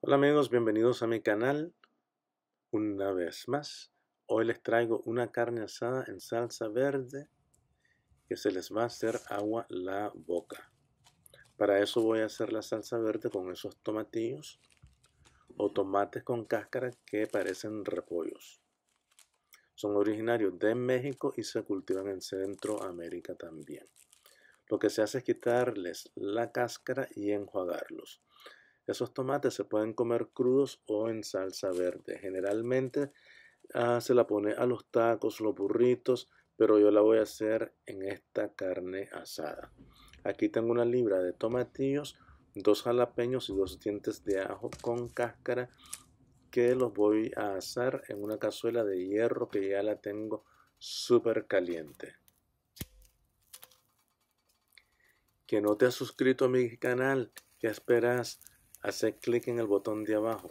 Hola amigos, bienvenidos a mi canal una vez más. Hoy les traigo una carne asada en salsa verde que se les va a hacer agua la boca. Para eso voy a hacer la salsa verde con esos tomatillos o tomates con cáscara que parecen repollos. Son originarios de México y se cultivan en Centroamérica también. Lo que se hace es quitarles la cáscara y enjuagarlos. Esos tomates se pueden comer crudos o en salsa verde. Generalmente ah, se la pone a los tacos, los burritos, pero yo la voy a hacer en esta carne asada. Aquí tengo una libra de tomatillos, dos jalapeños y dos dientes de ajo con cáscara que los voy a asar en una cazuela de hierro que ya la tengo súper caliente. Que no te has suscrito a mi canal, ¿qué esperas? hace clic en el botón de abajo.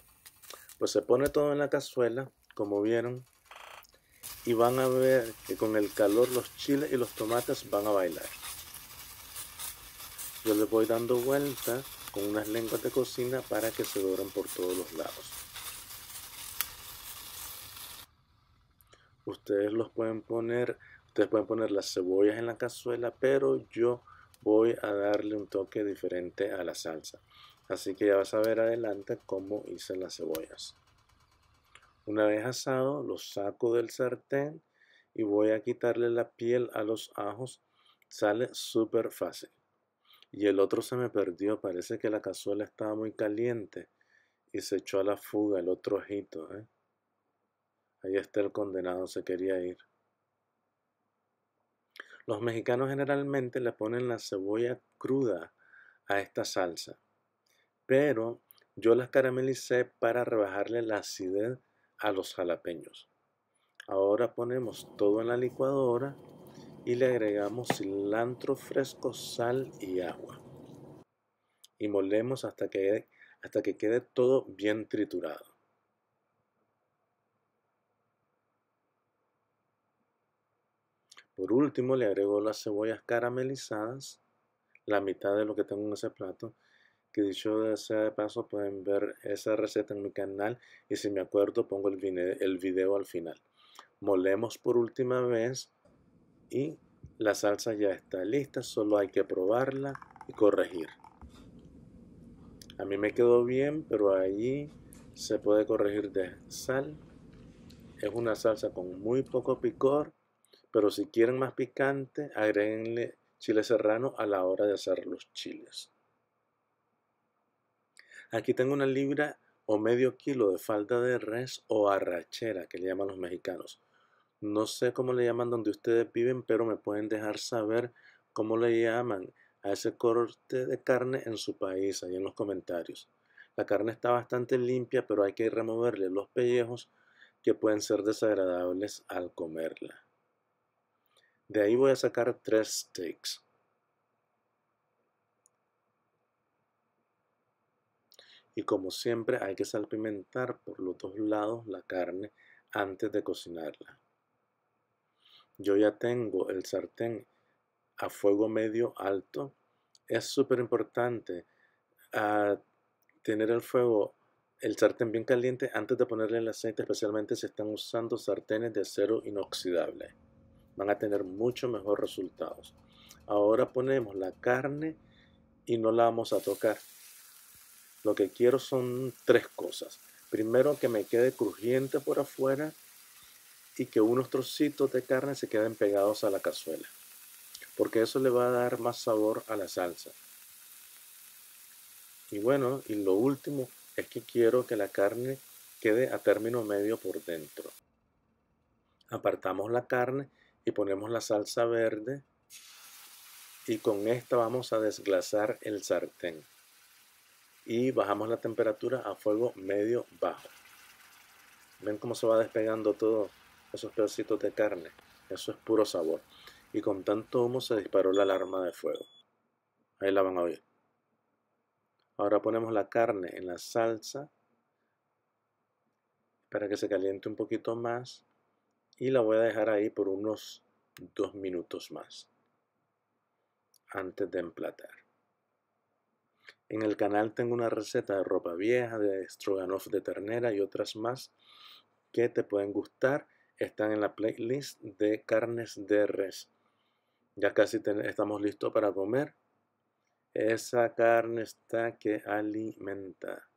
Pues se pone todo en la cazuela, como vieron, y van a ver que con el calor los chiles y los tomates van a bailar. Yo les voy dando vuelta con unas lenguas de cocina para que se doren por todos los lados. Ustedes los pueden poner, ustedes pueden poner las cebollas en la cazuela, pero yo voy a darle un toque diferente a la salsa. Así que ya vas a ver adelante cómo hice las cebollas. Una vez asado, lo saco del sartén y voy a quitarle la piel a los ajos. Sale súper fácil. Y el otro se me perdió, parece que la cazuela estaba muy caliente y se echó a la fuga el otro ojito. ¿eh? Ahí está el condenado, se quería ir. Los mexicanos generalmente le ponen la cebolla cruda a esta salsa pero yo las caramelicé para rebajarle la acidez a los jalapeños. Ahora ponemos todo en la licuadora y le agregamos cilantro fresco, sal y agua. Y molemos hasta que, hasta que quede todo bien triturado. Por último, le agrego las cebollas caramelizadas, la mitad de lo que tengo en ese plato, que dicho sea de paso, pueden ver esa receta en mi canal y si me acuerdo pongo el, video al final. Molemos por última vez y la salsa ya está lista, solo hay que probarla y corregir. A mí me quedó bien, pero allí se puede corregir de sal. Es una salsa con muy poco picor, pero si quieren más picante, agreguenle chile serrano a la hora de hacer los chiles. Aquí tengo una libra o medio kilo de falda de res o arrachera, que le llaman los mexicanos. No sé cómo le llaman donde ustedes viven, pero me pueden dejar saber cómo le llaman a ese corte de carne en su país, ahí en los comentarios. La carne está bastante limpia, pero hay que removerle los pellejos que pueden ser desagradables al comerla. De ahí voy a sacar tres steaks. Y como siempre hay que salpimentar por los dos lados la carne antes de cocinarla. Yo ya tengo el sartén a fuego medio alto. Es súper importante ah, tener el fuego, el sartén bien caliente antes de ponerle el aceite, especialmente si están usando sartenes de acero inoxidable. Van a tener mucho mejor resultados. Ahora ponemos la carne y no la vamos a tocar. Lo que quiero son tres cosas. Primero, que me quede crujiente por afuera y que unos trocitos de carne se queden pegados a la cazuela, porque eso le va a dar más sabor a la salsa. Y bueno, y lo último es que quiero que la carne quede a término medio por dentro. Apartamos la carne y ponemos la salsa verde y con esta vamos a desglasar el sartén y bajamos la temperatura a fuego medio bajo. Ven cómo se va despegando todos esos pedacitos de carne. Eso es puro sabor. Y con tanto humo se disparó la alarma de fuego. Ahí la van a oír. Ahora ponemos la carne en la salsa para que se caliente un poquito más y la voy a dejar ahí por unos dos minutos más antes de emplatar. En el canal tengo una receta de ropa vieja, de stroganoff de ternera y otras más que te pueden gustar. Están en la playlist de carnes de res. Ya casi estamos listos para comer. Esa carne está que alimenta.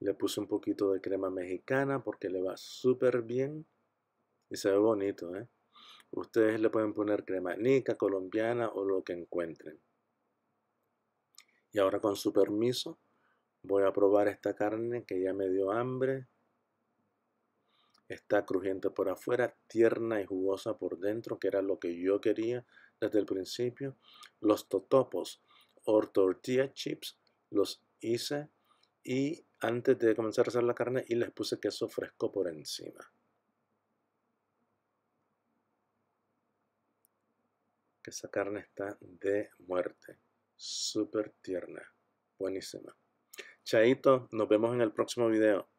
Le puse un poquito de crema mexicana porque le va súper bien y se ve bonito. ¿eh? Ustedes le pueden poner crema nica, colombiana o lo que encuentren. Y ahora con su permiso voy a probar esta carne que ya me dio hambre. Está crujiente por afuera, tierna y jugosa por dentro, que era lo que yo quería desde el principio. Los totopos o tortilla chips los hice y antes de comenzar a hacer la carne y les puse queso fresco por encima. Que esa carne está de muerte. Súper tierna. Buenísima. Chaito, nos vemos en el próximo video.